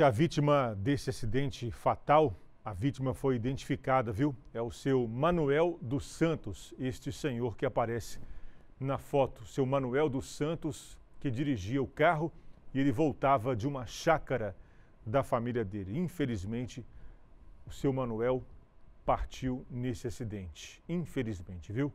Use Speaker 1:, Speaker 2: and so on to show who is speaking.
Speaker 1: A vítima desse acidente fatal, a vítima foi identificada, viu? É o seu Manuel dos Santos, este senhor que aparece na foto. Seu Manuel dos Santos, que dirigia o carro e ele voltava de uma chácara da família dele. Infelizmente, o seu Manuel partiu nesse acidente. Infelizmente, viu?